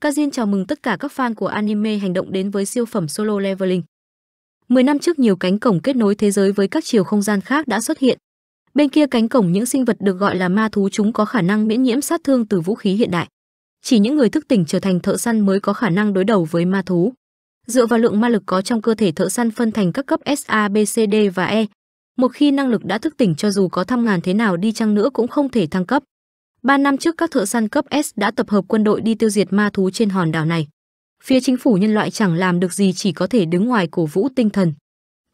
Kazin chào mừng tất cả các fan của anime hành động đến với siêu phẩm Solo Leveling. 10 năm trước nhiều cánh cổng kết nối thế giới với các chiều không gian khác đã xuất hiện. Bên kia cánh cổng những sinh vật được gọi là ma thú chúng có khả năng miễn nhiễm sát thương từ vũ khí hiện đại. Chỉ những người thức tỉnh trở thành thợ săn mới có khả năng đối đầu với ma thú. Dựa vào lượng ma lực có trong cơ thể thợ săn phân thành các cấp S, A, B, C, D và E, một khi năng lực đã thức tỉnh cho dù có thăm ngàn thế nào đi chăng nữa cũng không thể thăng cấp. Ba năm trước các thợ săn cấp S đã tập hợp quân đội đi tiêu diệt ma thú trên hòn đảo này. Phía chính phủ nhân loại chẳng làm được gì chỉ có thể đứng ngoài cổ vũ tinh thần.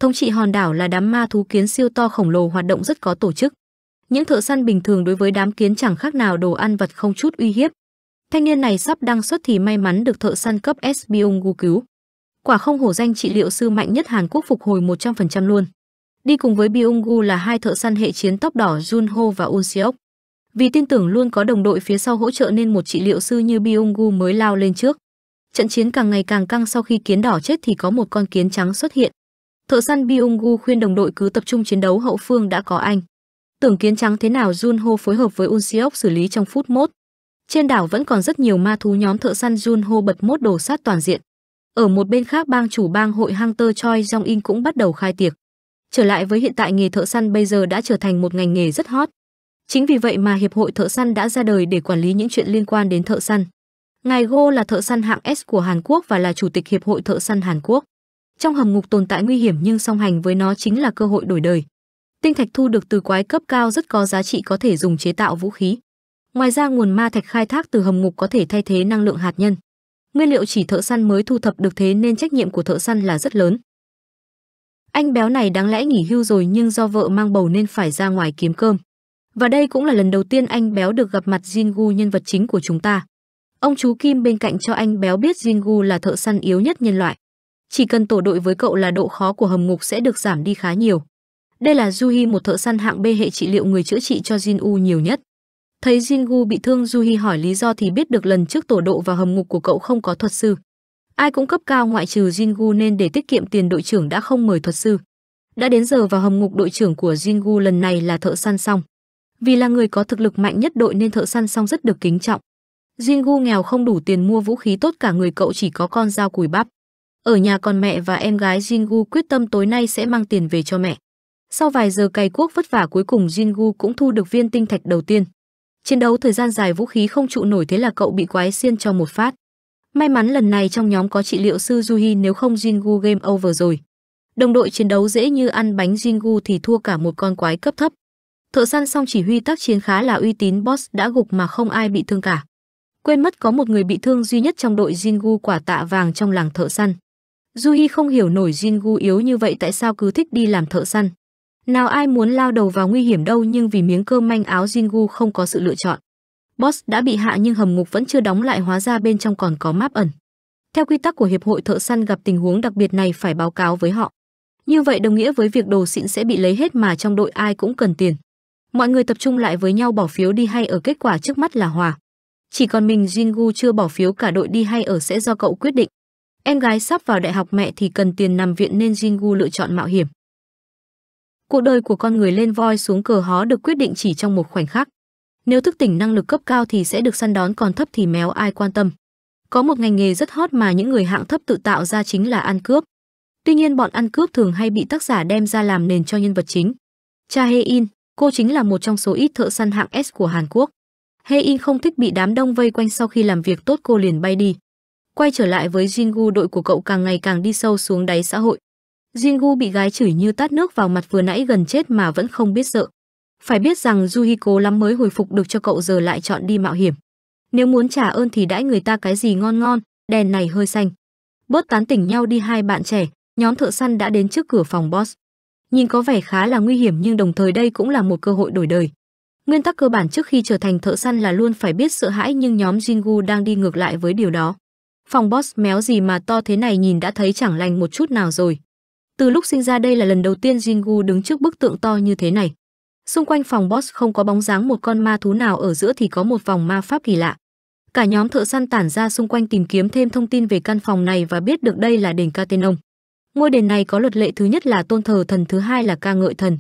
Thống trị hòn đảo là đám ma thú kiến siêu to khổng lồ hoạt động rất có tổ chức. Những thợ săn bình thường đối với đám kiến chẳng khác nào đồ ăn vật không chút uy hiếp. Thanh niên này sắp đăng xuất thì may mắn được thợ săn cấp S Byung cứu. Quả không hổ danh trị liệu sư mạnh nhất Hàn Quốc phục hồi 100% luôn. Đi cùng với Byung là hai thợ săn hệ chiến tóc đỏ Junho và Unseok. Vì tin tưởng luôn có đồng đội phía sau hỗ trợ nên một trị liệu sư như Byung-gu mới lao lên trước. Trận chiến càng ngày càng căng sau khi kiến đỏ chết thì có một con kiến trắng xuất hiện. Thợ săn Byung-gu khuyên đồng đội cứ tập trung chiến đấu hậu phương đã có anh. Tưởng kiến trắng thế nào Jun Ho phối hợp với Un Siok xử lý trong phút mốt. Trên đảo vẫn còn rất nhiều ma thú nhóm thợ săn Jun Ho bật mốt đổ sát toàn diện. Ở một bên khác bang chủ bang hội Hunter Choi Jong In cũng bắt đầu khai tiệc. Trở lại với hiện tại nghề thợ săn bây giờ đã trở thành một ngành nghề rất hot, Chính vì vậy mà Hiệp hội Thợ săn đã ra đời để quản lý những chuyện liên quan đến thợ săn. Ngài Go là thợ săn hạng S của Hàn Quốc và là chủ tịch Hiệp hội Thợ săn Hàn Quốc. Trong hầm ngục tồn tại nguy hiểm nhưng song hành với nó chính là cơ hội đổi đời. Tinh thạch thu được từ quái cấp cao rất có giá trị có thể dùng chế tạo vũ khí. Ngoài ra nguồn ma thạch khai thác từ hầm ngục có thể thay thế năng lượng hạt nhân. Nguyên liệu chỉ thợ săn mới thu thập được thế nên trách nhiệm của thợ săn là rất lớn. Anh béo này đáng lẽ nghỉ hưu rồi nhưng do vợ mang bầu nên phải ra ngoài kiếm cơm. Và đây cũng là lần đầu tiên anh béo được gặp mặt Jingu nhân vật chính của chúng ta. Ông chú Kim bên cạnh cho anh béo biết Jingu là thợ săn yếu nhất nhân loại. Chỉ cần tổ đội với cậu là độ khó của hầm ngục sẽ được giảm đi khá nhiều. Đây là Juhi một thợ săn hạng B hệ trị liệu người chữa trị cho Jingu nhiều nhất. Thấy Jingu bị thương Juhi hỏi lý do thì biết được lần trước tổ độ vào hầm ngục của cậu không có thuật sư. Ai cũng cấp cao ngoại trừ Jingu nên để tiết kiệm tiền đội trưởng đã không mời thuật sư. Đã đến giờ vào hầm ngục đội trưởng của Jingu lần này là thợ săn xong. Vì là người có thực lực mạnh nhất đội nên thợ săn song rất được kính trọng. Jingu nghèo không đủ tiền mua vũ khí tốt cả người cậu chỉ có con dao cùi bắp. Ở nhà còn mẹ và em gái Jingu quyết tâm tối nay sẽ mang tiền về cho mẹ. Sau vài giờ cày cuốc vất vả cuối cùng Jingu cũng thu được viên tinh thạch đầu tiên. Chiến đấu thời gian dài vũ khí không trụ nổi thế là cậu bị quái xiên cho một phát. May mắn lần này trong nhóm có trị liệu sư Juhi nếu không Jingu game over rồi. Đồng đội chiến đấu dễ như ăn bánh Jingu thì thua cả một con quái cấp thấp thợ săn song chỉ huy tác chiến khá là uy tín boss đã gục mà không ai bị thương cả quên mất có một người bị thương duy nhất trong đội jingu quả tạ vàng trong làng thợ săn Juhi không hiểu nổi Jingu yếu như vậy tại sao cứ thích đi làm thợ săn. Nào ai muốn lao đầu vào nguy hiểm đâu nhưng vì miếng cơm manh áo Jingu không có sự lựa chọn. Boss đã bị hạ nhưng hầm ngục vẫn chưa đóng lại hóa ra bên trong còn có map ẩn. Theo quy tắc của Hiệp hội Thợ Săn gặp tình huống đặc biệt này phải báo cáo với họ. Như vậy đồng nghĩa với việc đồ xịn sẽ bị lấy hết mà trong đội ai cũng cần tiền mọi người tập trung lại với nhau bỏ phiếu đi hay ở kết quả trước mắt là hòa. Chỉ còn mình Jingu chưa bỏ phiếu cả đội đi hay ở sẽ do cậu quyết định. Em gái sắp vào đại học mẹ thì cần tiền nằm viện nên Jingu lựa chọn mạo hiểm. Cuộc đời của con người lên voi xuống cờ hó được quyết định chỉ trong một khoảnh khắc. Nếu thức tỉnh năng lực cấp cao thì sẽ được săn đón còn thấp thì méo ai quan tâm. Có một ngành nghề rất hot mà những người hạng thấp tự tạo ra chính là ăn cướp. Tuy nhiên bọn ăn cướp thường hay bị tác giả đem ra làm nền cho nhân vật chính. Cha Hê In Cô chính là một trong số ít thợ săn hạng S của Hàn Quốc. In không thích bị đám đông vây quanh sau khi làm việc tốt cô liền bay đi. Quay trở lại với Jingu đội của cậu càng ngày càng đi sâu xuống đáy xã hội. Jingu bị gái chửi như tát nước vào mặt vừa nãy gần chết mà vẫn không biết sợ. Phải biết rằng Yuhiko lắm mới hồi phục được cho cậu giờ lại chọn đi mạo hiểm. Nếu muốn trả ơn thì đãi người ta cái gì ngon ngon, đèn này hơi xanh. Bớt tán tỉnh nhau đi hai bạn trẻ, nhóm thợ săn đã đến trước cửa phòng boss nhìn có vẻ khá là nguy hiểm nhưng đồng thời đây cũng là một cơ hội đổi đời. Nguyên tắc cơ bản trước khi trở thành thợ săn là luôn phải biết sợ hãi nhưng nhóm Jingu đang đi ngược lại với điều đó. Phòng boss méo gì mà to thế này nhìn đã thấy chẳng lành một chút nào rồi. Từ lúc sinh ra đây là lần đầu tiên Jingu đứng trước bức tượng to như thế này. Xung quanh phòng boss không có bóng dáng một con ma thú nào ở giữa thì có một vòng ma pháp kỳ lạ. Cả nhóm thợ săn tản ra xung quanh tìm kiếm thêm thông tin về căn phòng này và biết được đây là đền Catenon. Ngôi đền này có luật lệ thứ nhất là tôn thờ thần, thứ hai là ca ngợi thần.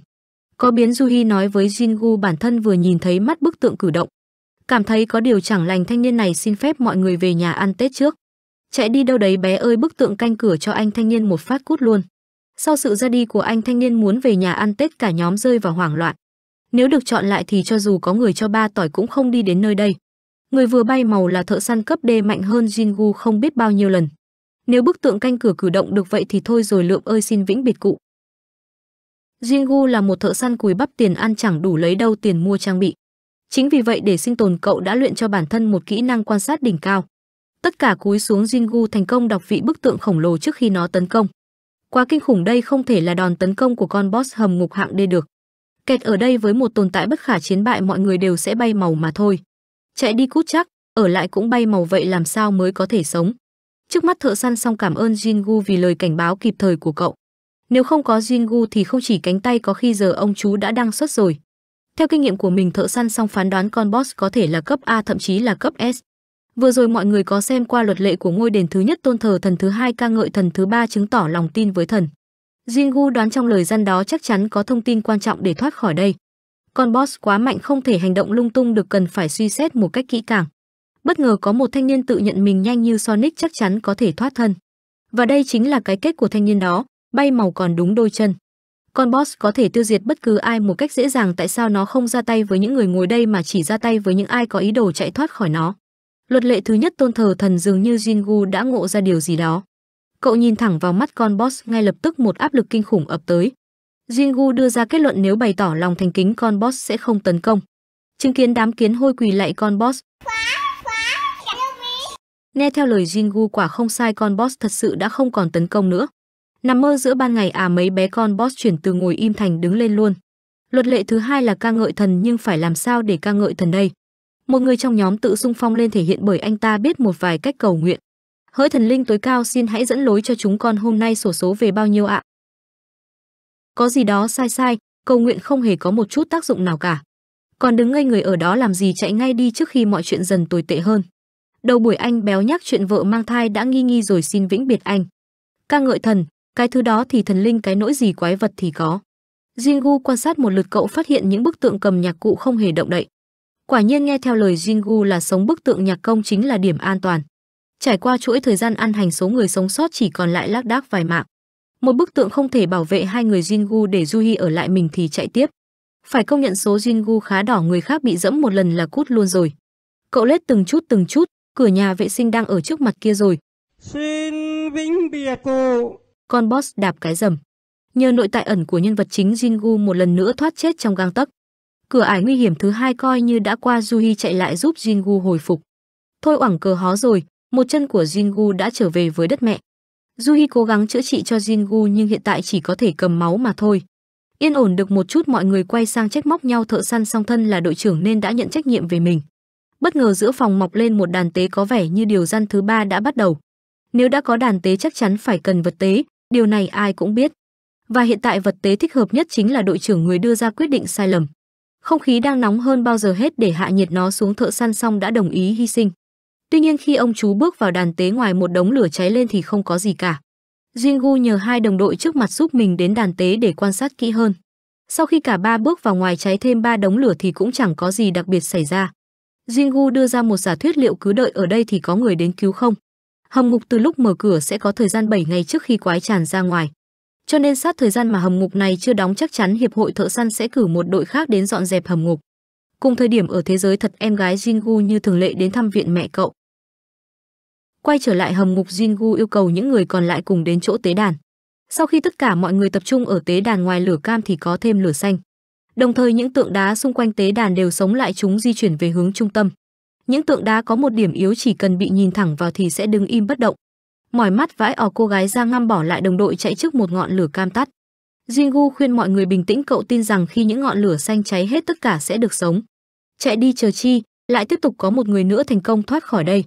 Có biến Juhi nói với Jingu bản thân vừa nhìn thấy mắt bức tượng cử động. Cảm thấy có điều chẳng lành thanh niên này xin phép mọi người về nhà ăn Tết trước. Chạy đi đâu đấy bé ơi bức tượng canh cửa cho anh thanh niên một phát cút luôn. Sau sự ra đi của anh thanh niên muốn về nhà ăn Tết cả nhóm rơi vào hoảng loạn. Nếu được chọn lại thì cho dù có người cho ba tỏi cũng không đi đến nơi đây. Người vừa bay màu là thợ săn cấp D mạnh hơn Jingu không biết bao nhiêu lần. Nếu bức tượng canh cửa cử động được vậy thì thôi rồi lượm ơi xin vĩnh biệt cụ. Jingu là một thợ săn cùi bắp tiền ăn chẳng đủ lấy đâu tiền mua trang bị. Chính vì vậy để sinh tồn cậu đã luyện cho bản thân một kỹ năng quan sát đỉnh cao. Tất cả cúi xuống Jingu thành công đọc vị bức tượng khổng lồ trước khi nó tấn công. Quá kinh khủng đây không thể là đòn tấn công của con boss hầm ngục hạng đê được. Kẹt ở đây với một tồn tại bất khả chiến bại mọi người đều sẽ bay màu mà thôi. Chạy đi cút chắc, ở lại cũng bay màu vậy làm sao mới có thể sống. Trước mắt thợ săn xong cảm ơn Jingu vì lời cảnh báo kịp thời của cậu. Nếu không có Jingu thì không chỉ cánh tay có khi giờ ông chú đã đang xuất rồi. Theo kinh nghiệm của mình thợ săn xong phán đoán con boss có thể là cấp A thậm chí là cấp S. Vừa rồi mọi người có xem qua luật lệ của ngôi đền thứ nhất tôn thờ thần thứ hai ca ngợi thần thứ ba chứng tỏ lòng tin với thần. Jingu đoán trong lời gian đó chắc chắn có thông tin quan trọng để thoát khỏi đây. Con boss quá mạnh không thể hành động lung tung được cần phải suy xét một cách kỹ càng bất ngờ có một thanh niên tự nhận mình nhanh như Sonic chắc chắn có thể thoát thân. Và đây chính là cái kết của thanh niên đó, bay màu còn đúng đôi chân. Con boss có thể tiêu diệt bất cứ ai một cách dễ dàng tại sao nó không ra tay với những người ngồi đây mà chỉ ra tay với những ai có ý đồ chạy thoát khỏi nó. Luật lệ thứ nhất tôn thờ thần dường như Jingu đã ngộ ra điều gì đó. Cậu nhìn thẳng vào mắt con boss ngay lập tức một áp lực kinh khủng ập tới. Jingu đưa ra kết luận nếu bày tỏ lòng thành kính con boss sẽ không tấn công. Chứng kiến đám kiến hôi quỳ lạy con boss, Nghe theo lời Jingu quả không sai con boss thật sự đã không còn tấn công nữa. Nằm mơ giữa ban ngày à mấy bé con boss chuyển từ ngồi im thành đứng lên luôn. Luật lệ thứ hai là ca ngợi thần nhưng phải làm sao để ca ngợi thần đây? Một người trong nhóm tự sung phong lên thể hiện bởi anh ta biết một vài cách cầu nguyện. Hỡi thần linh tối cao xin hãy dẫn lối cho chúng con hôm nay sổ số về bao nhiêu ạ? Có gì đó sai sai, cầu nguyện không hề có một chút tác dụng nào cả. Còn đứng ngây người ở đó làm gì chạy ngay đi trước khi mọi chuyện dần tồi tệ hơn. Đầu buổi anh béo nhắc chuyện vợ mang thai đã nghi nghi rồi xin vĩnh biệt anh. Ca ngợi thần, cái thứ đó thì thần linh cái nỗi gì quái vật thì có. Jingu quan sát một lượt cậu phát hiện những bức tượng cầm nhạc cụ không hề động đậy. Quả nhiên nghe theo lời Jingu là sống bức tượng nhạc công chính là điểm an toàn. Trải qua chuỗi thời gian ăn hành số người sống sót chỉ còn lại lác đác vài mạng. Một bức tượng không thể bảo vệ hai người Jingu để Juhi ở lại mình thì chạy tiếp. Phải công nhận số Jingu khá đỏ người khác bị dẫm một lần là cút luôn rồi. Cậu lết từng chút từng chút, cửa nhà vệ sinh đang ở trước mặt kia rồi. Xin vĩnh biệt cô. Con boss đạp cái rầm. Nhờ nội tại ẩn của nhân vật chính Jingu một lần nữa thoát chết trong gang tấc. Cửa ải nguy hiểm thứ hai coi như đã qua Juhi chạy lại giúp Jingu hồi phục. Thôi oảng cờ hó rồi, một chân của Jingu đã trở về với đất mẹ. Juhi cố gắng chữa trị cho Jingu nhưng hiện tại chỉ có thể cầm máu mà thôi. Yên ổn được một chút mọi người quay sang trách móc nhau thợ săn song thân là đội trưởng nên đã nhận trách nhiệm về mình bất ngờ giữa phòng mọc lên một đàn tế có vẻ như điều gian thứ ba đã bắt đầu nếu đã có đàn tế chắc chắn phải cần vật tế điều này ai cũng biết và hiện tại vật tế thích hợp nhất chính là đội trưởng người đưa ra quyết định sai lầm không khí đang nóng hơn bao giờ hết để hạ nhiệt nó xuống thợ săn xong đã đồng ý hy sinh tuy nhiên khi ông chú bước vào đàn tế ngoài một đống lửa cháy lên thì không có gì cả Jingu nhờ hai đồng đội trước mặt giúp mình đến đàn tế để quan sát kỹ hơn. Sau khi cả ba bước vào ngoài cháy thêm ba đống lửa thì cũng chẳng có gì đặc biệt xảy ra. Jingu đưa ra một giả thuyết liệu cứ đợi ở đây thì có người đến cứu không. Hầm ngục từ lúc mở cửa sẽ có thời gian 7 ngày trước khi quái tràn ra ngoài. Cho nên sát thời gian mà hầm ngục này chưa đóng chắc chắn hiệp hội thợ săn sẽ cử một đội khác đến dọn dẹp hầm ngục. Cùng thời điểm ở thế giới thật em gái Jingu như thường lệ đến thăm viện mẹ cậu. Quay trở lại hầm ngục Jingu yêu cầu những người còn lại cùng đến chỗ tế đàn. Sau khi tất cả mọi người tập trung ở tế đàn ngoài lửa cam thì có thêm lửa xanh. Đồng thời những tượng đá xung quanh tế đàn đều sống lại chúng di chuyển về hướng trung tâm. Những tượng đá có một điểm yếu chỉ cần bị nhìn thẳng vào thì sẽ đứng im bất động. Mỏi mắt vãi ở cô gái ra ngăm bỏ lại đồng đội chạy trước một ngọn lửa cam tắt. Jingu khuyên mọi người bình tĩnh cậu tin rằng khi những ngọn lửa xanh cháy hết tất cả sẽ được sống. Chạy đi chờ chi, lại tiếp tục có một người nữa thành công thoát khỏi đây.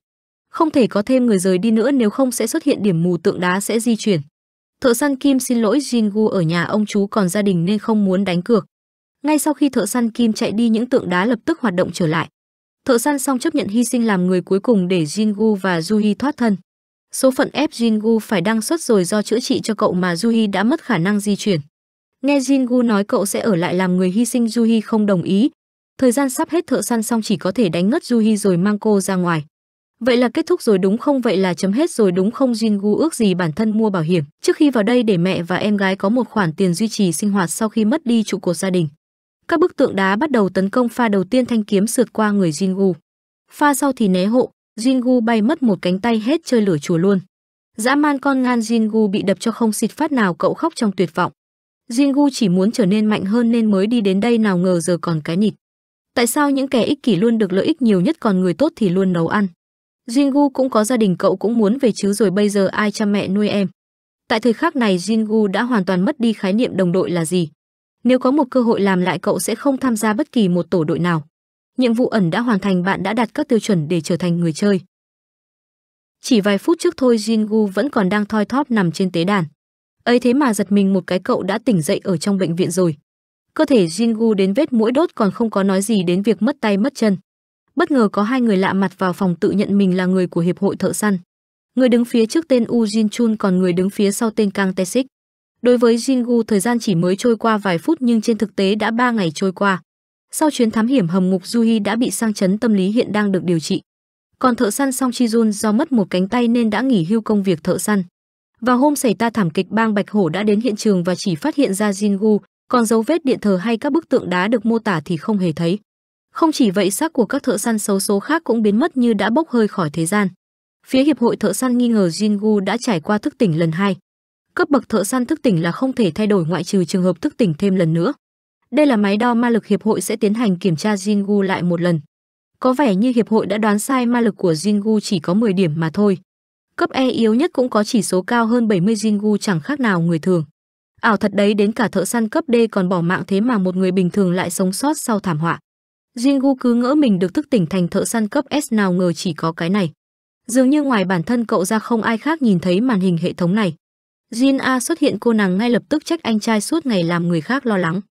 Không thể có thêm người rời đi nữa nếu không sẽ xuất hiện điểm mù tượng đá sẽ di chuyển. Thợ săn Kim xin lỗi Jingu ở nhà ông chú còn gia đình nên không muốn đánh cược. Ngay sau khi thợ săn kim chạy đi những tượng đá lập tức hoạt động trở lại. Thợ săn xong chấp nhận hy sinh làm người cuối cùng để Jingu và Juhi thoát thân. Số phận ép Jingu phải đăng xuất rồi do chữa trị cho cậu mà Juhi đã mất khả năng di chuyển. Nghe Jingu nói cậu sẽ ở lại làm người hy sinh Juhi không đồng ý. Thời gian sắp hết thợ săn xong chỉ có thể đánh ngất Juhi rồi mang cô ra ngoài. Vậy là kết thúc rồi đúng không? Vậy là chấm hết rồi đúng không? Jingu ước gì bản thân mua bảo hiểm trước khi vào đây để mẹ và em gái có một khoản tiền duy trì sinh hoạt sau khi mất đi trụ cột gia đình. Các bức tượng đá bắt đầu tấn công pha đầu tiên thanh kiếm sượt qua người Jingu. Pha sau thì né hộ, Jingu bay mất một cánh tay hết chơi lửa chùa luôn. Dã man con ngan Jingu bị đập cho không xịt phát nào cậu khóc trong tuyệt vọng. Jingu chỉ muốn trở nên mạnh hơn nên mới đi đến đây nào ngờ giờ còn cái nịt. Tại sao những kẻ ích kỷ luôn được lợi ích nhiều nhất còn người tốt thì luôn nấu ăn? Jingu cũng có gia đình cậu cũng muốn về chứ rồi bây giờ ai cha mẹ nuôi em? Tại thời khắc này Jingu đã hoàn toàn mất đi khái niệm đồng đội là gì. Nếu có một cơ hội làm lại cậu sẽ không tham gia bất kỳ một tổ đội nào. Nhiệm vụ ẩn đã hoàn thành bạn đã đạt các tiêu chuẩn để trở thành người chơi. Chỉ vài phút trước thôi Jingu vẫn còn đang thoi thóp nằm trên tế đàn. ấy thế mà giật mình một cái cậu đã tỉnh dậy ở trong bệnh viện rồi. Cơ thể Jingu đến vết mũi đốt còn không có nói gì đến việc mất tay mất chân. Bất ngờ có hai người lạ mặt vào phòng tự nhận mình là người của hiệp hội thợ săn. Người đứng phía trước tên U Jin Chun còn người đứng phía sau tên Kang Tae Sik. Đối với Jingu thời gian chỉ mới trôi qua vài phút nhưng trên thực tế đã 3 ngày trôi qua. Sau chuyến thám hiểm hầm ngục Juhi đã bị sang chấn tâm lý hiện đang được điều trị. Còn thợ săn Song Chi Jun do mất một cánh tay nên đã nghỉ hưu công việc thợ săn. Và hôm xảy ra thảm kịch bang Bạch Hổ đã đến hiện trường và chỉ phát hiện ra Jingu, còn dấu vết điện thờ hay các bức tượng đá được mô tả thì không hề thấy. Không chỉ vậy xác của các thợ săn xấu số khác cũng biến mất như đã bốc hơi khỏi thế gian. Phía hiệp hội thợ săn nghi ngờ Jingu đã trải qua thức tỉnh lần hai cấp bậc thợ săn thức tỉnh là không thể thay đổi ngoại trừ trường hợp thức tỉnh thêm lần nữa. Đây là máy đo ma lực hiệp hội sẽ tiến hành kiểm tra Jingu lại một lần. Có vẻ như hiệp hội đã đoán sai ma lực của Jingu chỉ có 10 điểm mà thôi. Cấp E yếu nhất cũng có chỉ số cao hơn 70 Jingu chẳng khác nào người thường. Ảo thật đấy đến cả thợ săn cấp D còn bỏ mạng thế mà một người bình thường lại sống sót sau thảm họa. Jingu cứ ngỡ mình được thức tỉnh thành thợ săn cấp S nào ngờ chỉ có cái này. Dường như ngoài bản thân cậu ra không ai khác nhìn thấy màn hình hệ thống này. Jin A xuất hiện cô nàng ngay lập tức trách anh trai suốt ngày làm người khác lo lắng.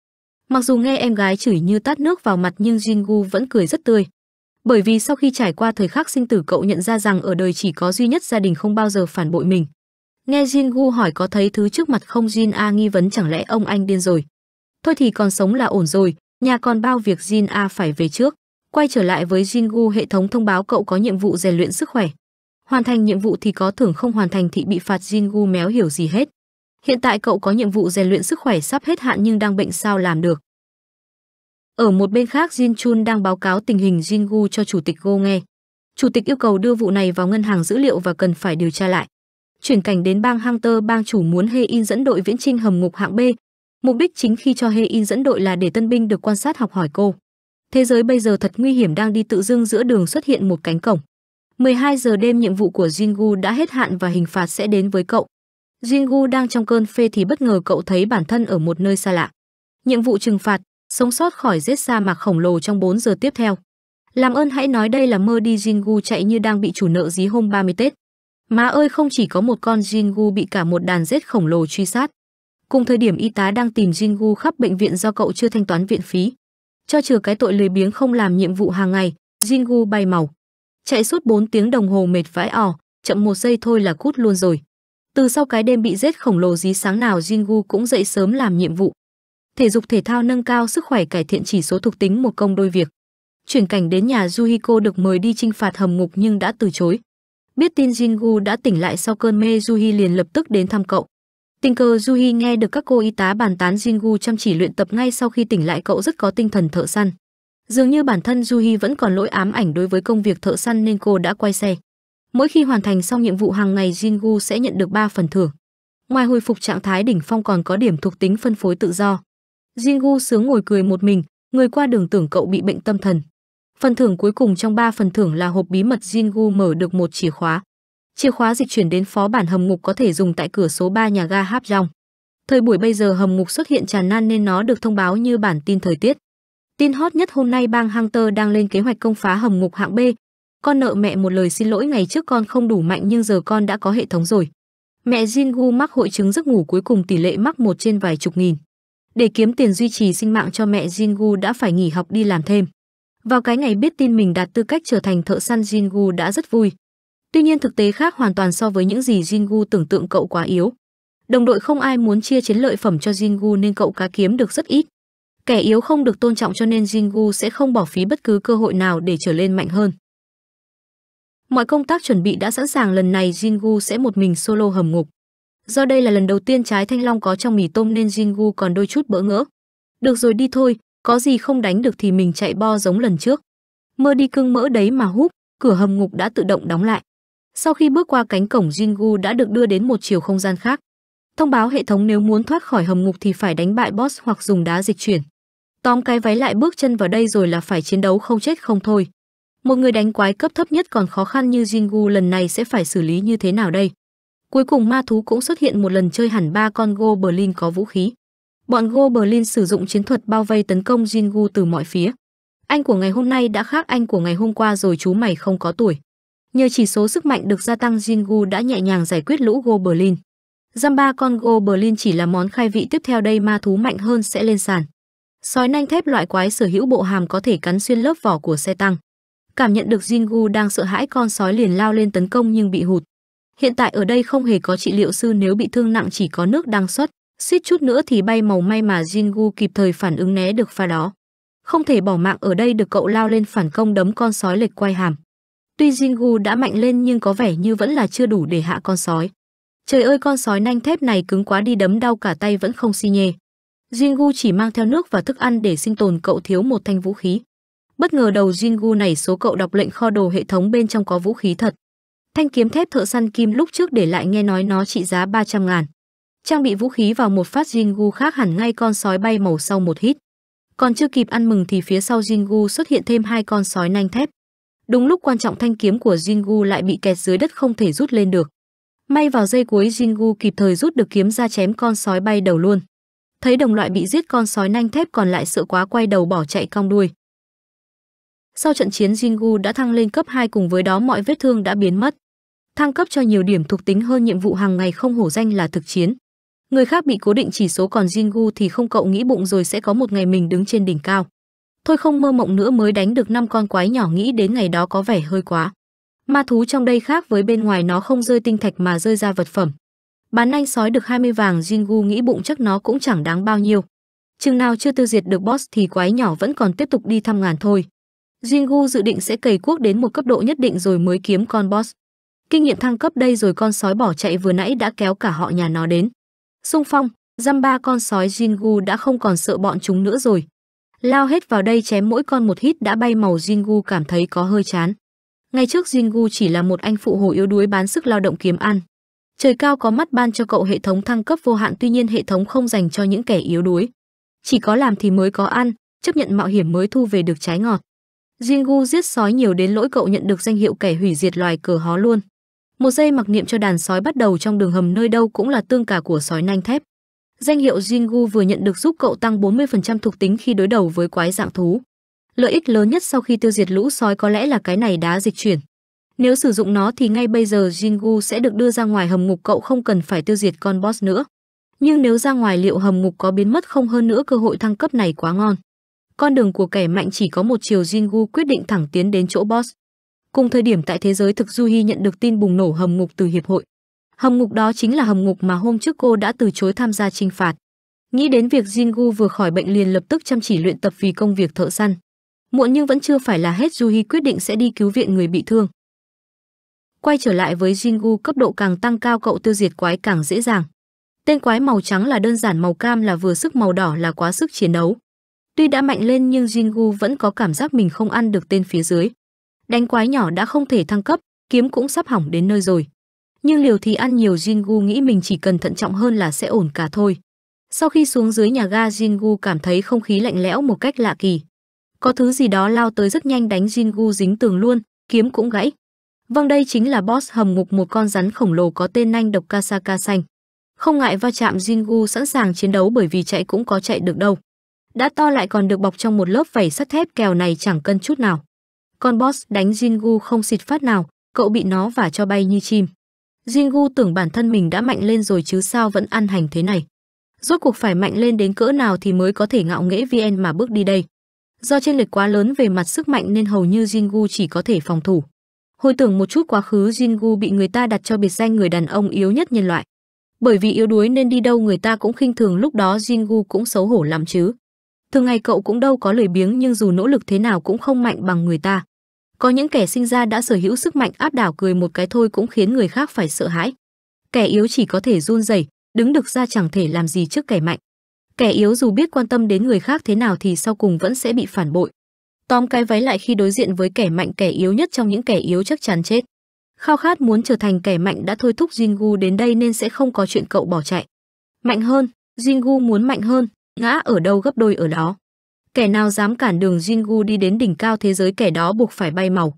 Mặc dù nghe em gái chửi như tát nước vào mặt nhưng Jin Gu vẫn cười rất tươi. Bởi vì sau khi trải qua thời khắc sinh tử cậu nhận ra rằng ở đời chỉ có duy nhất gia đình không bao giờ phản bội mình. Nghe Jin Gu hỏi có thấy thứ trước mặt không Jin A nghi vấn chẳng lẽ ông anh điên rồi. Thôi thì còn sống là ổn rồi, nhà còn bao việc Jin A phải về trước. Quay trở lại với Jin Gu hệ thống thông báo cậu có nhiệm vụ rèn luyện sức khỏe. Hoàn thành nhiệm vụ thì có thưởng không hoàn thành thì bị phạt Jingu méo hiểu gì hết. Hiện tại cậu có nhiệm vụ rèn luyện sức khỏe sắp hết hạn nhưng đang bệnh sao làm được. Ở một bên khác Jin Chun đang báo cáo tình hình Jingu cho chủ tịch Go nghe. Chủ tịch yêu cầu đưa vụ này vào ngân hàng dữ liệu và cần phải điều tra lại. Chuyển cảnh đến bang Hunter bang chủ muốn He In dẫn đội viễn trinh hầm ngục hạng B. Mục đích chính khi cho He In dẫn đội là để tân binh được quan sát học hỏi cô. Thế giới bây giờ thật nguy hiểm đang đi tự dưng giữa đường xuất hiện một cánh cổng. 12 giờ đêm nhiệm vụ của Jingu đã hết hạn và hình phạt sẽ đến với cậu. Jingu đang trong cơn phê thì bất ngờ cậu thấy bản thân ở một nơi xa lạ. Nhiệm vụ trừng phạt, sống sót khỏi giết sa mạc khổng lồ trong 4 giờ tiếp theo. Làm ơn hãy nói đây là mơ đi Jingu chạy như đang bị chủ nợ dí hôm 30 Tết. Má ơi không chỉ có một con Jingu bị cả một đàn rết khổng lồ truy sát. Cùng thời điểm y tá đang tìm Jingu khắp bệnh viện do cậu chưa thanh toán viện phí. Cho trừ cái tội lười biếng không làm nhiệm vụ hàng ngày, Jingu bay màu chạy suốt 4 tiếng đồng hồ mệt vãi ỏ, chậm một giây thôi là cút luôn rồi. Từ sau cái đêm bị giết khổng lồ dí sáng nào Jingu cũng dậy sớm làm nhiệm vụ. Thể dục thể thao nâng cao sức khỏe cải thiện chỉ số thuộc tính một công đôi việc. Chuyển cảnh đến nhà Yuhiko được mời đi trinh phạt hầm ngục nhưng đã từ chối. Biết tin Jingu đã tỉnh lại sau cơn mê Yuhi liền lập tức đến thăm cậu. Tình cờ Yuhi nghe được các cô y tá bàn tán Jingu chăm chỉ luyện tập ngay sau khi tỉnh lại cậu rất có tinh thần thợ săn. Dường như bản thân Juhi vẫn còn lỗi ám ảnh đối với công việc thợ săn nên cô đã quay xe. Mỗi khi hoàn thành xong nhiệm vụ hàng ngày Jingu sẽ nhận được 3 phần thưởng. Ngoài hồi phục trạng thái đỉnh phong còn có điểm thuộc tính phân phối tự do. Jingu sướng ngồi cười một mình, người qua đường tưởng cậu bị bệnh tâm thần. Phần thưởng cuối cùng trong 3 phần thưởng là hộp bí mật Jingu mở được một chìa khóa. Chìa khóa dịch chuyển đến phó bản hầm ngục có thể dùng tại cửa số 3 nhà ga Háp Rong. Thời buổi bây giờ hầm ngục xuất hiện tràn nan nên nó được thông báo như bản tin thời tiết. Tin hot nhất hôm nay bang Hunter đang lên kế hoạch công phá hầm ngục hạng B. Con nợ mẹ một lời xin lỗi ngày trước con không đủ mạnh nhưng giờ con đã có hệ thống rồi. Mẹ Jingu mắc hội chứng giấc ngủ cuối cùng tỷ lệ mắc một trên vài chục nghìn. Để kiếm tiền duy trì sinh mạng cho mẹ Jingu đã phải nghỉ học đi làm thêm. Vào cái ngày biết tin mình đạt tư cách trở thành thợ săn Jingu đã rất vui. Tuy nhiên thực tế khác hoàn toàn so với những gì Jingu tưởng tượng cậu quá yếu. Đồng đội không ai muốn chia chiến lợi phẩm cho Jingu nên cậu cá kiếm được rất ít. Kẻ yếu không được tôn trọng cho nên Jingu sẽ không bỏ phí bất cứ cơ hội nào để trở lên mạnh hơn. Mọi công tác chuẩn bị đã sẵn sàng lần này Jingu sẽ một mình solo hầm ngục. Do đây là lần đầu tiên trái thanh long có trong mì tôm nên Jingu còn đôi chút bỡ ngỡ. Được rồi đi thôi, có gì không đánh được thì mình chạy bo giống lần trước. Mơ đi cưng mỡ đấy mà húp, cửa hầm ngục đã tự động đóng lại. Sau khi bước qua cánh cổng Jingu đã được đưa đến một chiều không gian khác. Thông báo hệ thống nếu muốn thoát khỏi hầm ngục thì phải đánh bại boss hoặc dùng đá dịch chuyển. Tóm cái váy lại bước chân vào đây rồi là phải chiến đấu không chết không thôi. Một người đánh quái cấp thấp nhất còn khó khăn như Jingu lần này sẽ phải xử lý như thế nào đây? Cuối cùng ma thú cũng xuất hiện một lần chơi hẳn ba con Goblin có vũ khí. Bọn Goblin sử dụng chiến thuật bao vây tấn công Jingu từ mọi phía. Anh của ngày hôm nay đã khác anh của ngày hôm qua rồi chú mày không có tuổi. Nhờ chỉ số sức mạnh được gia tăng Jingu đã nhẹ nhàng giải quyết lũ Goblin. Giam ba con Goblin chỉ là món khai vị tiếp theo đây ma thú mạnh hơn sẽ lên sàn. Sói nanh thép loại quái sở hữu bộ hàm có thể cắn xuyên lớp vỏ của xe tăng. Cảm nhận được Jingu đang sợ hãi con sói liền lao lên tấn công nhưng bị hụt. Hiện tại ở đây không hề có trị liệu sư nếu bị thương nặng chỉ có nước đang xuất, suýt chút nữa thì bay màu may mà Jingu kịp thời phản ứng né được pha đó. Không thể bỏ mạng ở đây được cậu lao lên phản công đấm con sói lệch quay hàm. Tuy Jingu đã mạnh lên nhưng có vẻ như vẫn là chưa đủ để hạ con sói. Trời ơi con sói nanh thép này cứng quá đi đấm đau cả tay vẫn không si nhê. Jingu chỉ mang theo nước và thức ăn để sinh tồn cậu thiếu một thanh vũ khí. Bất ngờ đầu Jingu này số cậu đọc lệnh kho đồ hệ thống bên trong có vũ khí thật. Thanh kiếm thép thợ săn kim lúc trước để lại nghe nói nó trị giá 300 ngàn. Trang bị vũ khí vào một phát Jingu khác hẳn ngay con sói bay màu sau một hít. Còn chưa kịp ăn mừng thì phía sau Jingu xuất hiện thêm hai con sói nanh thép. Đúng lúc quan trọng thanh kiếm của Jingu lại bị kẹt dưới đất không thể rút lên được. May vào dây cuối Jingu kịp thời rút được kiếm ra chém con sói bay đầu luôn thấy đồng loại bị giết con sói nanh thép còn lại sợ quá quay đầu bỏ chạy cong đuôi. Sau trận chiến Jingu đã thăng lên cấp 2 cùng với đó mọi vết thương đã biến mất. Thăng cấp cho nhiều điểm thuộc tính hơn nhiệm vụ hàng ngày không hổ danh là thực chiến. Người khác bị cố định chỉ số còn Jingu thì không cậu nghĩ bụng rồi sẽ có một ngày mình đứng trên đỉnh cao. Thôi không mơ mộng nữa mới đánh được năm con quái nhỏ nghĩ đến ngày đó có vẻ hơi quá. Ma thú trong đây khác với bên ngoài nó không rơi tinh thạch mà rơi ra vật phẩm. Bán anh sói được 20 vàng Jingu nghĩ bụng chắc nó cũng chẳng đáng bao nhiêu. Chừng nào chưa tiêu diệt được boss thì quái nhỏ vẫn còn tiếp tục đi thăm ngàn thôi. Jingu dự định sẽ cày cuốc đến một cấp độ nhất định rồi mới kiếm con boss. Kinh nghiệm thăng cấp đây rồi con sói bỏ chạy vừa nãy đã kéo cả họ nhà nó đến. Xung phong, dăm ba con sói Jingu đã không còn sợ bọn chúng nữa rồi. Lao hết vào đây chém mỗi con một hít đã bay màu Jingu cảm thấy có hơi chán. Ngày trước Jingu chỉ là một anh phụ hồ yếu đuối bán sức lao động kiếm ăn. Trời cao có mắt ban cho cậu hệ thống thăng cấp vô hạn tuy nhiên hệ thống không dành cho những kẻ yếu đuối. Chỉ có làm thì mới có ăn, chấp nhận mạo hiểm mới thu về được trái ngọt. Jingu giết sói nhiều đến lỗi cậu nhận được danh hiệu kẻ hủy diệt loài cờ hó luôn. Một giây mặc niệm cho đàn sói bắt đầu trong đường hầm nơi đâu cũng là tương cả của sói nanh thép. Danh hiệu Jingu vừa nhận được giúp cậu tăng 40% thuộc tính khi đối đầu với quái dạng thú. Lợi ích lớn nhất sau khi tiêu diệt lũ sói có lẽ là cái này đá dịch chuyển. Nếu sử dụng nó thì ngay bây giờ Jingu sẽ được đưa ra ngoài hầm ngục cậu không cần phải tiêu diệt con boss nữa. Nhưng nếu ra ngoài liệu hầm ngục có biến mất không hơn nữa cơ hội thăng cấp này quá ngon. Con đường của kẻ mạnh chỉ có một chiều Jingu quyết định thẳng tiến đến chỗ boss. Cùng thời điểm tại thế giới thực Juhi nhận được tin bùng nổ hầm ngục từ hiệp hội. Hầm ngục đó chính là hầm ngục mà hôm trước cô đã từ chối tham gia trinh phạt. Nghĩ đến việc Jingu vừa khỏi bệnh liền lập tức chăm chỉ luyện tập vì công việc thợ săn. Muộn nhưng vẫn chưa phải là hết Juhi quyết định sẽ đi cứu viện người bị thương quay trở lại với Jingu cấp độ càng tăng cao cậu tiêu diệt quái càng dễ dàng. Tên quái màu trắng là đơn giản màu cam là vừa sức màu đỏ là quá sức chiến đấu. Tuy đã mạnh lên nhưng Jingu vẫn có cảm giác mình không ăn được tên phía dưới. Đánh quái nhỏ đã không thể thăng cấp, kiếm cũng sắp hỏng đến nơi rồi. Nhưng liều thì ăn nhiều Jingu nghĩ mình chỉ cần thận trọng hơn là sẽ ổn cả thôi. Sau khi xuống dưới nhà ga Jingu cảm thấy không khí lạnh lẽo một cách lạ kỳ. Có thứ gì đó lao tới rất nhanh đánh Jingu dính tường luôn, kiếm cũng gãy. Vâng đây chính là boss hầm ngục một con rắn khổng lồ có tên nanh độc Kasaka xanh. Không ngại va chạm Jingu sẵn sàng chiến đấu bởi vì chạy cũng có chạy được đâu. Đã to lại còn được bọc trong một lớp vảy sắt thép kèo này chẳng cân chút nào. Con boss đánh Jingu không xịt phát nào, cậu bị nó vả cho bay như chim. Jingu tưởng bản thân mình đã mạnh lên rồi chứ sao vẫn ăn hành thế này. Rốt cuộc phải mạnh lên đến cỡ nào thì mới có thể ngạo nghễ VN mà bước đi đây. Do trên lệch quá lớn về mặt sức mạnh nên hầu như Jingu chỉ có thể phòng thủ. Hồi tưởng một chút quá khứ Jingu bị người ta đặt cho biệt danh người đàn ông yếu nhất nhân loại. Bởi vì yếu đuối nên đi đâu người ta cũng khinh thường lúc đó Jingu cũng xấu hổ lắm chứ. Thường ngày cậu cũng đâu có lười biếng nhưng dù nỗ lực thế nào cũng không mạnh bằng người ta. Có những kẻ sinh ra đã sở hữu sức mạnh áp đảo cười một cái thôi cũng khiến người khác phải sợ hãi. Kẻ yếu chỉ có thể run rẩy, đứng được ra chẳng thể làm gì trước kẻ mạnh. Kẻ yếu dù biết quan tâm đến người khác thế nào thì sau cùng vẫn sẽ bị phản bội, tóm cái váy lại khi đối diện với kẻ mạnh kẻ yếu nhất trong những kẻ yếu chắc chắn chết. Khao khát muốn trở thành kẻ mạnh đã thôi thúc Jingu đến đây nên sẽ không có chuyện cậu bỏ chạy. Mạnh hơn, Jingu muốn mạnh hơn, ngã ở đâu gấp đôi ở đó. Kẻ nào dám cản đường Jingu đi đến đỉnh cao thế giới kẻ đó buộc phải bay màu.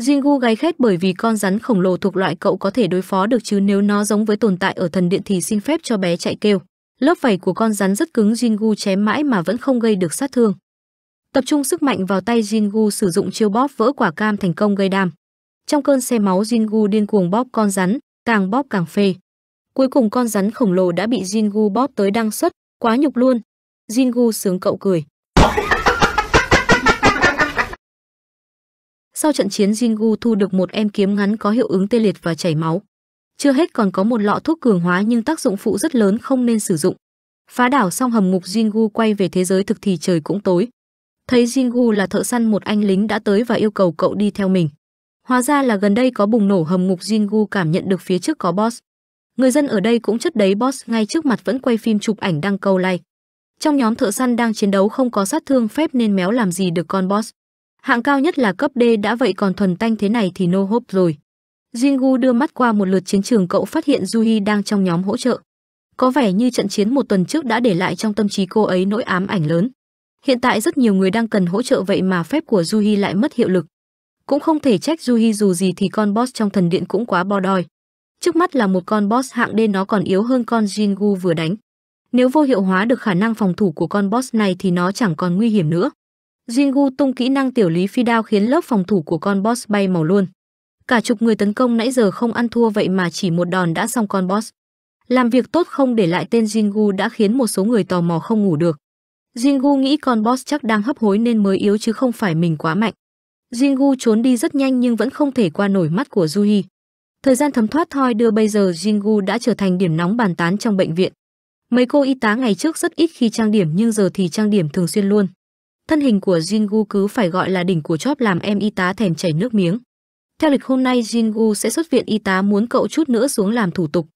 Jingu gáy khét bởi vì con rắn khổng lồ thuộc loại cậu có thể đối phó được chứ nếu nó giống với tồn tại ở thần điện thì xin phép cho bé chạy kêu. Lớp vảy của con rắn rất cứng Jingu chém mãi mà vẫn không gây được sát thương. Tập trung sức mạnh vào tay Jingu sử dụng chiêu bóp vỡ quả cam thành công gây đam. Trong cơn xe máu Jingu điên cuồng bóp con rắn, càng bóp càng phê. Cuối cùng con rắn khổng lồ đã bị Jingu bóp tới đăng xuất, quá nhục luôn. Jingu sướng cậu cười. Sau trận chiến Jingu thu được một em kiếm ngắn có hiệu ứng tê liệt và chảy máu. Chưa hết còn có một lọ thuốc cường hóa nhưng tác dụng phụ rất lớn không nên sử dụng. Phá đảo xong hầm ngục Jingu quay về thế giới thực thì trời cũng tối thấy Jingu là thợ săn một anh lính đã tới và yêu cầu cậu đi theo mình. Hóa ra là gần đây có bùng nổ hầm ngục Jingu cảm nhận được phía trước có boss. Người dân ở đây cũng chất đấy boss ngay trước mặt vẫn quay phim chụp ảnh đăng câu like. Trong nhóm thợ săn đang chiến đấu không có sát thương phép nên méo làm gì được con boss. Hạng cao nhất là cấp D đã vậy còn thuần tanh thế này thì no hope rồi. Jingu đưa mắt qua một lượt chiến trường cậu phát hiện Juhi đang trong nhóm hỗ trợ. Có vẻ như trận chiến một tuần trước đã để lại trong tâm trí cô ấy nỗi ám ảnh lớn. Hiện tại rất nhiều người đang cần hỗ trợ vậy mà phép của Juhi lại mất hiệu lực. Cũng không thể trách Juhi dù gì thì con boss trong thần điện cũng quá bo đòi. Trước mắt là một con boss hạng D nó còn yếu hơn con Jingu vừa đánh. Nếu vô hiệu hóa được khả năng phòng thủ của con boss này thì nó chẳng còn nguy hiểm nữa. Jingu tung kỹ năng tiểu lý phi đao khiến lớp phòng thủ của con boss bay màu luôn. Cả chục người tấn công nãy giờ không ăn thua vậy mà chỉ một đòn đã xong con boss. Làm việc tốt không để lại tên Jingu đã khiến một số người tò mò không ngủ được. Jingu nghĩ con boss chắc đang hấp hối nên mới yếu chứ không phải mình quá mạnh. Jingu trốn đi rất nhanh nhưng vẫn không thể qua nổi mắt của Juhi. Thời gian thấm thoát thoi đưa bây giờ Jingu đã trở thành điểm nóng bàn tán trong bệnh viện. Mấy cô y tá ngày trước rất ít khi trang điểm nhưng giờ thì trang điểm thường xuyên luôn. Thân hình của Jingu cứ phải gọi là đỉnh của chóp làm em y tá thèm chảy nước miếng. Theo lịch hôm nay Jingu sẽ xuất viện y tá muốn cậu chút nữa xuống làm thủ tục.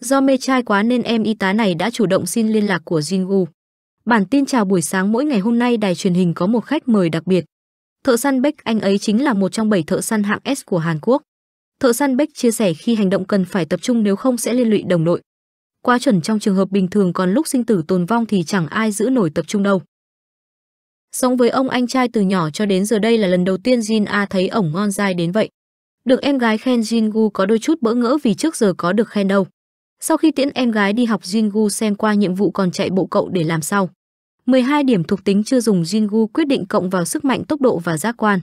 Do mê trai quá nên em y tá này đã chủ động xin liên lạc của Jingu. Bản tin chào buổi sáng mỗi ngày hôm nay đài truyền hình có một khách mời đặc biệt. Thợ săn Beck anh ấy chính là một trong 7 thợ săn hạng S của Hàn Quốc. Thợ săn Beck chia sẻ khi hành động cần phải tập trung nếu không sẽ liên lụy đồng đội. Quá chuẩn trong trường hợp bình thường còn lúc sinh tử tồn vong thì chẳng ai giữ nổi tập trung đâu. Sống với ông anh trai từ nhỏ cho đến giờ đây là lần đầu tiên Jin A thấy ổng ngon dai đến vậy. Được em gái khen Jin Gu có đôi chút bỡ ngỡ vì trước giờ có được khen đâu. Sau khi tiễn em gái đi học Jin Gu xem qua nhiệm vụ còn chạy bộ cậu để làm sao. 12 điểm thuộc tính chưa dùng Jingu quyết định cộng vào sức mạnh tốc độ và giác quan.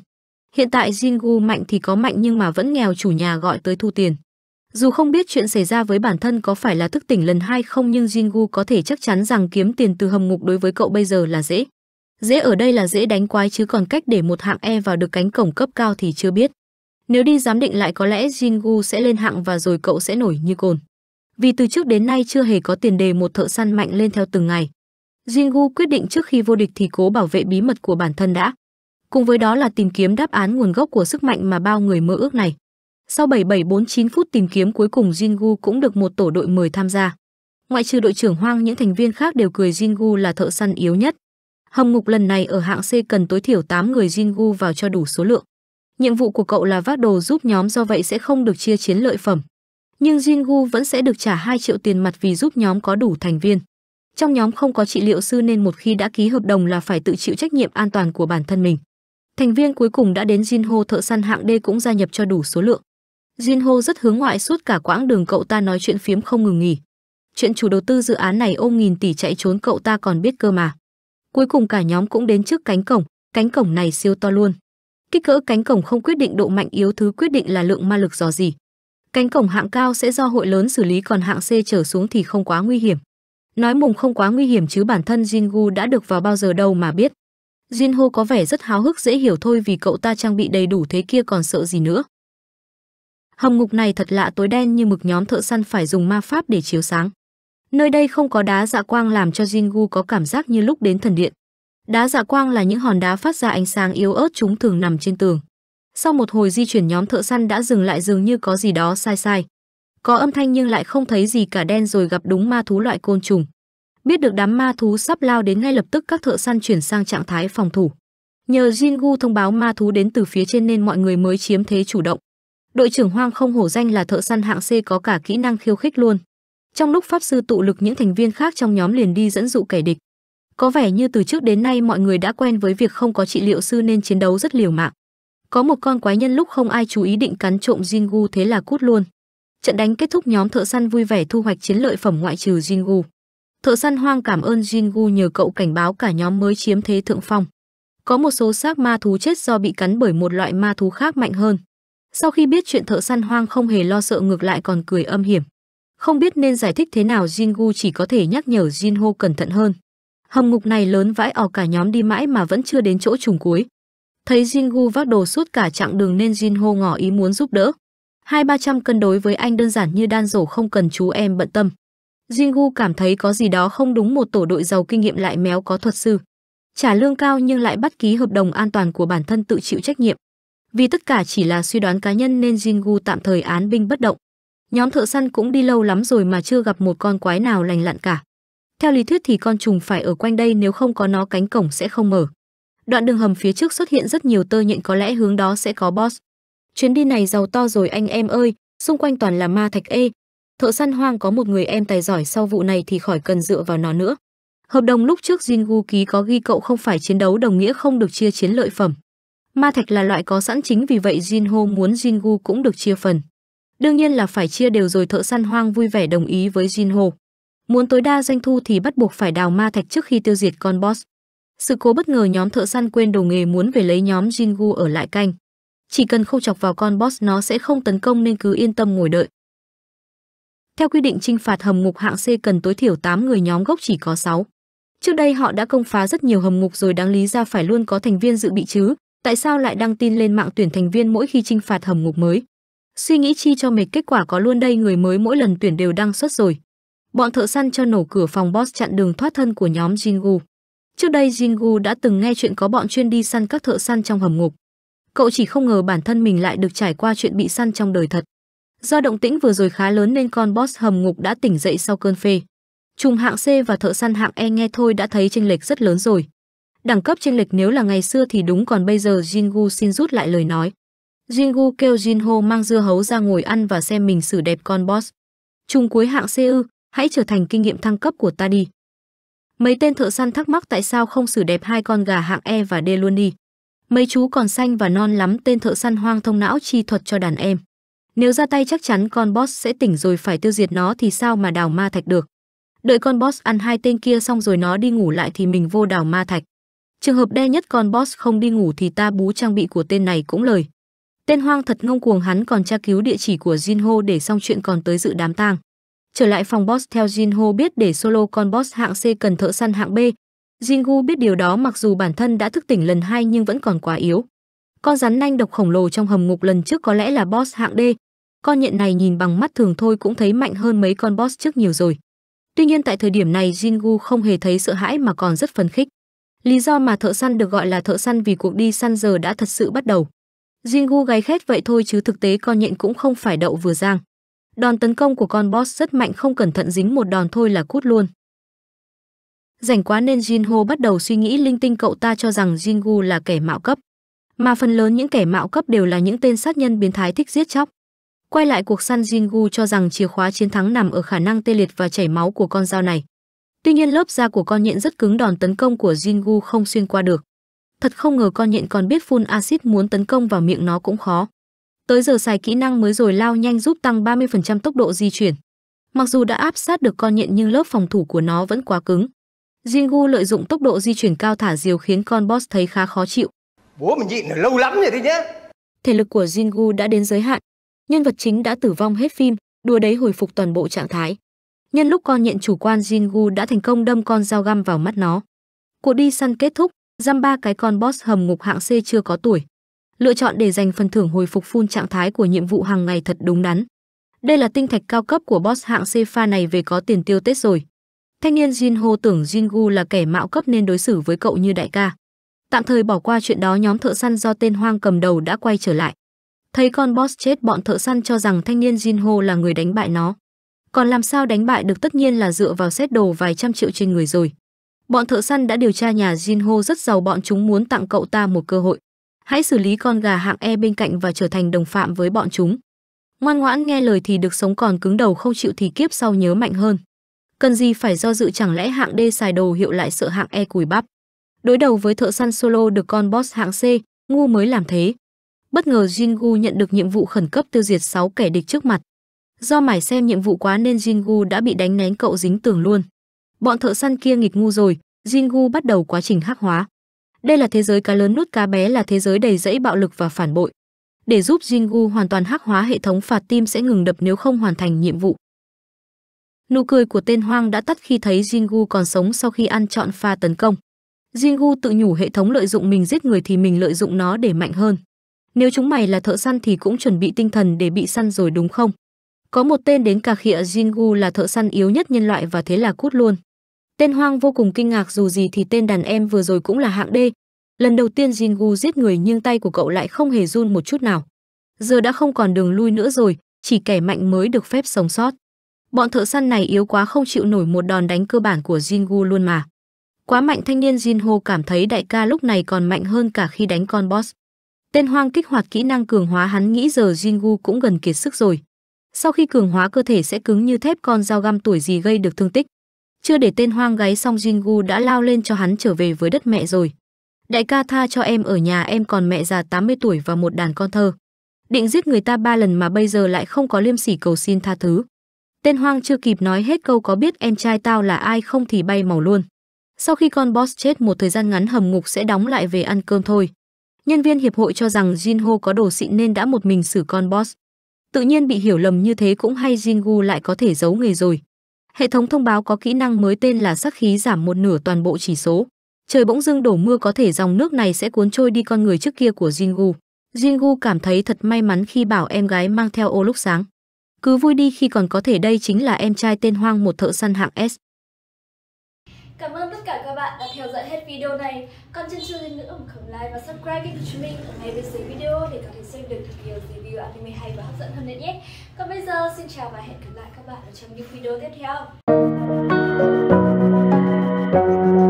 Hiện tại Jingu mạnh thì có mạnh nhưng mà vẫn nghèo chủ nhà gọi tới thu tiền. Dù không biết chuyện xảy ra với bản thân có phải là thức tỉnh lần hai không nhưng Jingu có thể chắc chắn rằng kiếm tiền từ hầm ngục đối với cậu bây giờ là dễ. Dễ ở đây là dễ đánh quái chứ còn cách để một hạng E vào được cánh cổng cấp cao thì chưa biết. Nếu đi giám định lại có lẽ Jingu sẽ lên hạng và rồi cậu sẽ nổi như cồn. Vì từ trước đến nay chưa hề có tiền đề một thợ săn mạnh lên theo từng ngày. Jingu quyết định trước khi vô địch thì cố bảo vệ bí mật của bản thân đã. Cùng với đó là tìm kiếm đáp án nguồn gốc của sức mạnh mà bao người mơ ước này. Sau 7749 phút tìm kiếm cuối cùng Jingu cũng được một tổ đội mời tham gia. Ngoại trừ đội trưởng Hoang những thành viên khác đều cười Jingu là thợ săn yếu nhất. Hồng Ngục lần này ở hạng C cần tối thiểu 8 người Jingu vào cho đủ số lượng. Nhiệm vụ của cậu là vác đồ giúp nhóm do vậy sẽ không được chia chiến lợi phẩm. Nhưng Jingu vẫn sẽ được trả 2 triệu tiền mặt vì giúp nhóm có đủ thành viên. Trong nhóm không có trị liệu sư nên một khi đã ký hợp đồng là phải tự chịu trách nhiệm an toàn của bản thân mình. Thành viên cuối cùng đã đến Jinho thợ săn hạng D cũng gia nhập cho đủ số lượng. Jinho rất hướng ngoại suốt cả quãng đường cậu ta nói chuyện phiếm không ngừng nghỉ. Chuyện chủ đầu tư dự án này ôm nghìn tỷ chạy trốn cậu ta còn biết cơ mà. Cuối cùng cả nhóm cũng đến trước cánh cổng, cánh cổng này siêu to luôn. Kích cỡ cánh cổng không quyết định độ mạnh yếu thứ quyết định là lượng ma lực dò gì. Cánh cổng hạng cao sẽ do hội lớn xử lý còn hạng C trở xuống thì không quá nguy hiểm. Nói mùng không quá nguy hiểm chứ bản thân Jingu đã được vào bao giờ đâu mà biết. Jinho có vẻ rất háo hức dễ hiểu thôi vì cậu ta trang bị đầy đủ thế kia còn sợ gì nữa. Hầm ngục này thật lạ tối đen như mực nhóm thợ săn phải dùng ma pháp để chiếu sáng. Nơi đây không có đá dạ quang làm cho Jingu có cảm giác như lúc đến thần điện. Đá dạ quang là những hòn đá phát ra ánh sáng yếu ớt chúng thường nằm trên tường. Sau một hồi di chuyển nhóm thợ săn đã dừng lại dường như có gì đó sai sai. Có âm thanh nhưng lại không thấy gì cả đen rồi gặp đúng ma thú loại côn trùng. Biết được đám ma thú sắp lao đến ngay lập tức các thợ săn chuyển sang trạng thái phòng thủ. Nhờ Jingu thông báo ma thú đến từ phía trên nên mọi người mới chiếm thế chủ động. Đội trưởng Hoang không hổ danh là thợ săn hạng C có cả kỹ năng khiêu khích luôn. Trong lúc pháp sư tụ lực những thành viên khác trong nhóm liền đi dẫn dụ kẻ địch. Có vẻ như từ trước đến nay mọi người đã quen với việc không có trị liệu sư nên chiến đấu rất liều mạng. Có một con quái nhân lúc không ai chú ý định cắn trộm Jingu thế là cút luôn. Trận đánh kết thúc nhóm thợ săn vui vẻ thu hoạch chiến lợi phẩm ngoại trừ Jingu. Thợ săn hoang cảm ơn Jingu nhờ cậu cảnh báo cả nhóm mới chiếm thế thượng phong. Có một số xác ma thú chết do bị cắn bởi một loại ma thú khác mạnh hơn. Sau khi biết chuyện thợ săn hoang không hề lo sợ ngược lại còn cười âm hiểm. Không biết nên giải thích thế nào Jingu chỉ có thể nhắc nhở Jinho cẩn thận hơn. Hầm ngục này lớn vãi ò cả nhóm đi mãi mà vẫn chưa đến chỗ trùng cuối. Thấy Jingu vác đồ suốt cả chặng đường nên Jinho ngỏ ý muốn giúp đỡ. Hai ba trăm cân đối với anh đơn giản như đan rổ không cần chú em bận tâm. Jingu cảm thấy có gì đó không đúng một tổ đội giàu kinh nghiệm lại méo có thuật sư. Trả lương cao nhưng lại bắt ký hợp đồng an toàn của bản thân tự chịu trách nhiệm. Vì tất cả chỉ là suy đoán cá nhân nên Jingu tạm thời án binh bất động. Nhóm thợ săn cũng đi lâu lắm rồi mà chưa gặp một con quái nào lành lặn cả. Theo lý thuyết thì con trùng phải ở quanh đây nếu không có nó cánh cổng sẽ không mở. Đoạn đường hầm phía trước xuất hiện rất nhiều tơ nhện có lẽ hướng đó sẽ có boss. Chuyến đi này giàu to rồi anh em ơi, xung quanh toàn là ma thạch ê. Thợ săn hoang có một người em tài giỏi sau vụ này thì khỏi cần dựa vào nó nữa. Hợp đồng lúc trước Jingu ký có ghi cậu không phải chiến đấu đồng nghĩa không được chia chiến lợi phẩm. Ma thạch là loại có sẵn chính vì vậy Jinho muốn Jingu cũng được chia phần. Đương nhiên là phải chia đều rồi thợ săn hoang vui vẻ đồng ý với Jinho. Muốn tối đa doanh thu thì bắt buộc phải đào ma thạch trước khi tiêu diệt con boss. Sự cố bất ngờ nhóm thợ săn quên đồ nghề muốn về lấy nhóm Jingu ở lại canh. Chỉ cần không chọc vào con boss nó sẽ không tấn công nên cứ yên tâm ngồi đợi. Theo quy định trinh phạt hầm ngục hạng C cần tối thiểu 8 người nhóm gốc chỉ có 6. Trước đây họ đã công phá rất nhiều hầm ngục rồi đáng lý ra phải luôn có thành viên dự bị chứ, tại sao lại đăng tin lên mạng tuyển thành viên mỗi khi trinh phạt hầm ngục mới? Suy nghĩ chi cho mệt kết quả có luôn đây người mới mỗi lần tuyển đều đăng xuất rồi. Bọn thợ săn cho nổ cửa phòng boss chặn đường thoát thân của nhóm Jingu. Trước đây Jingu đã từng nghe chuyện có bọn chuyên đi săn các thợ săn trong hầm ngục cậu chỉ không ngờ bản thân mình lại được trải qua chuyện bị săn trong đời thật. Do động tĩnh vừa rồi khá lớn nên con boss hầm ngục đã tỉnh dậy sau cơn phê. Trùng hạng C và thợ săn hạng E nghe thôi đã thấy chênh lệch rất lớn rồi. Đẳng cấp chênh lệch nếu là ngày xưa thì đúng còn bây giờ Jingu xin rút lại lời nói. Jingu kêu Jinho mang dưa hấu ra ngồi ăn và xem mình xử đẹp con boss. Trùng cuối hạng C ư, hãy trở thành kinh nghiệm thăng cấp của ta đi. Mấy tên thợ săn thắc mắc tại sao không xử đẹp hai con gà hạng E và D luôn đi. Mấy chú còn xanh và non lắm tên thợ săn hoang thông não chi thuật cho đàn em. Nếu ra tay chắc chắn con boss sẽ tỉnh rồi phải tiêu diệt nó thì sao mà đào ma thạch được. Đợi con boss ăn hai tên kia xong rồi nó đi ngủ lại thì mình vô đào ma thạch. Trường hợp đe nhất con boss không đi ngủ thì ta bú trang bị của tên này cũng lời. Tên hoang thật ngông cuồng hắn còn tra cứu địa chỉ của Jinho để xong chuyện còn tới dự đám tang. Trở lại phòng boss theo Jinho biết để solo con boss hạng C cần thợ săn hạng B, Jingu biết điều đó mặc dù bản thân đã thức tỉnh lần hai nhưng vẫn còn quá yếu. Con rắn nanh độc khổng lồ trong hầm ngục lần trước có lẽ là boss hạng D. Con nhện này nhìn bằng mắt thường thôi cũng thấy mạnh hơn mấy con boss trước nhiều rồi. Tuy nhiên tại thời điểm này Jingu không hề thấy sợ hãi mà còn rất phấn khích. Lý do mà thợ săn được gọi là thợ săn vì cuộc đi săn giờ đã thật sự bắt đầu. Jingu gáy khét vậy thôi chứ thực tế con nhện cũng không phải đậu vừa giang. Đòn tấn công của con boss rất mạnh không cẩn thận dính một đòn thôi là cút luôn. Rảnh quá nên Jin Ho bắt đầu suy nghĩ linh tinh cậu ta cho rằng Jin Gu là kẻ mạo cấp. Mà phần lớn những kẻ mạo cấp đều là những tên sát nhân biến thái thích giết chóc. Quay lại cuộc săn Jin Gu cho rằng chìa khóa chiến thắng nằm ở khả năng tê liệt và chảy máu của con dao này. Tuy nhiên lớp da của con nhện rất cứng đòn tấn công của Jin Gu không xuyên qua được. Thật không ngờ con nhện còn biết phun axit muốn tấn công vào miệng nó cũng khó. Tới giờ xài kỹ năng mới rồi lao nhanh giúp tăng 30% tốc độ di chuyển. Mặc dù đã áp sát được con nhện nhưng lớp phòng thủ của nó vẫn quá cứng. Jingu lợi dụng tốc độ di chuyển cao thả diều khiến con boss thấy khá khó chịu. Bố mình nhịn ở lâu lắm rồi đấy nhé. Thể lực của Jingu đã đến giới hạn. Nhân vật chính đã tử vong hết phim, đùa đấy hồi phục toàn bộ trạng thái. Nhân lúc con nhận chủ quan Jingu đã thành công đâm con dao găm vào mắt nó. Cuộc đi săn kết thúc, giam ba cái con boss hầm ngục hạng C chưa có tuổi. Lựa chọn để dành phần thưởng hồi phục phun trạng thái của nhiệm vụ hàng ngày thật đúng đắn. Đây là tinh thạch cao cấp của boss hạng C pha này về có tiền tiêu Tết rồi. Thanh niên Jin Ho tưởng Jin Gu là kẻ mạo cấp nên đối xử với cậu như đại ca. Tạm thời bỏ qua chuyện đó nhóm thợ săn do tên hoang cầm đầu đã quay trở lại. Thấy con boss chết bọn thợ săn cho rằng thanh niên Jin Ho là người đánh bại nó. Còn làm sao đánh bại được tất nhiên là dựa vào xét đồ vài trăm triệu trên người rồi. Bọn thợ săn đã điều tra nhà Jin Ho rất giàu bọn chúng muốn tặng cậu ta một cơ hội. Hãy xử lý con gà hạng E bên cạnh và trở thành đồng phạm với bọn chúng. Ngoan ngoãn nghe lời thì được sống còn cứng đầu không chịu thì kiếp sau nhớ mạnh hơn. Cần gì phải do dự chẳng lẽ hạng D xài đồ hiệu lại sợ hạng E cùi bắp. Đối đầu với thợ săn solo được con boss hạng C, ngu mới làm thế. Bất ngờ Jingu nhận được nhiệm vụ khẩn cấp tiêu diệt 6 kẻ địch trước mặt. Do mải xem nhiệm vụ quá nên Jingu đã bị đánh nén cậu dính tường luôn. Bọn thợ săn kia nghịch ngu rồi, Jingu bắt đầu quá trình hắc hóa. Đây là thế giới cá lớn nuốt cá bé là thế giới đầy rẫy bạo lực và phản bội. Để giúp Jingu hoàn toàn hắc hóa hệ thống phạt tim sẽ ngừng đập nếu không hoàn thành nhiệm vụ. Nụ cười của tên hoang đã tắt khi thấy Jingu còn sống sau khi ăn trọn pha tấn công. Jingu tự nhủ hệ thống lợi dụng mình giết người thì mình lợi dụng nó để mạnh hơn. Nếu chúng mày là thợ săn thì cũng chuẩn bị tinh thần để bị săn rồi đúng không? Có một tên đến cà khịa Jingu là thợ săn yếu nhất nhân loại và thế là cút luôn. Tên hoang vô cùng kinh ngạc dù gì thì tên đàn em vừa rồi cũng là hạng D. Lần đầu tiên Jingu giết người nhưng tay của cậu lại không hề run một chút nào. Giờ đã không còn đường lui nữa rồi, chỉ kẻ mạnh mới được phép sống sót. Bọn thợ săn này yếu quá không chịu nổi một đòn đánh cơ bản của Jingu luôn mà. Quá mạnh thanh niên Jinho cảm thấy đại ca lúc này còn mạnh hơn cả khi đánh con boss. Tên hoang kích hoạt kỹ năng cường hóa hắn nghĩ giờ Jingu cũng gần kiệt sức rồi. Sau khi cường hóa cơ thể sẽ cứng như thép con dao găm tuổi gì gây được thương tích. Chưa để tên hoang gáy xong Jingu đã lao lên cho hắn trở về với đất mẹ rồi. Đại ca tha cho em ở nhà em còn mẹ già 80 tuổi và một đàn con thơ. Định giết người ta ba lần mà bây giờ lại không có liêm sỉ cầu xin tha thứ. Tên hoang chưa kịp nói hết câu có biết em trai tao là ai không thì bay màu luôn. Sau khi con boss chết một thời gian ngắn hầm ngục sẽ đóng lại về ăn cơm thôi. Nhân viên hiệp hội cho rằng Jinho có đồ xịn nên đã một mình xử con boss. Tự nhiên bị hiểu lầm như thế cũng hay Jingu lại có thể giấu nghề rồi. Hệ thống thông báo có kỹ năng mới tên là sắc khí giảm một nửa toàn bộ chỉ số. Trời bỗng dưng đổ mưa có thể dòng nước này sẽ cuốn trôi đi con người trước kia của Jingu. Jingu cảm thấy thật may mắn khi bảo em gái mang theo ô lúc sáng. Cứ vui đi khi còn có thể đây chính là em trai tên Hoang một thợ săn hạng S. Cảm ơn tất cả các bạn đã theo dõi hết video này. Còn chân chưa lên nữa mà không like và subscribe kênh của chúng mình ở ngay bên dưới video để có thể xem được nhiều review anime hay và hấp dẫn hơn nữa nhé. Còn bây giờ xin chào và hẹn gặp lại các bạn ở trong những video tiếp theo.